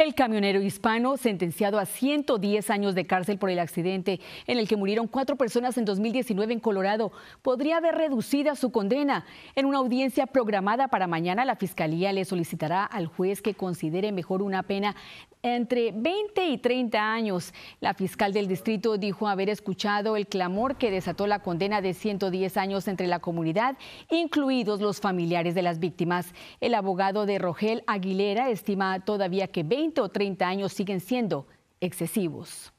El camionero hispano, sentenciado a 110 años de cárcel por el accidente en el que murieron cuatro personas en 2019 en Colorado, podría haber reducida su condena. En una audiencia programada para mañana, la Fiscalía le solicitará al juez que considere mejor una pena entre 20 y 30 años. La fiscal del distrito dijo haber escuchado el clamor que desató la condena de 110 años entre la comunidad, incluidos los familiares de las víctimas. El abogado de Rogel Aguilera estima todavía que 20 30 años siguen siendo excesivos.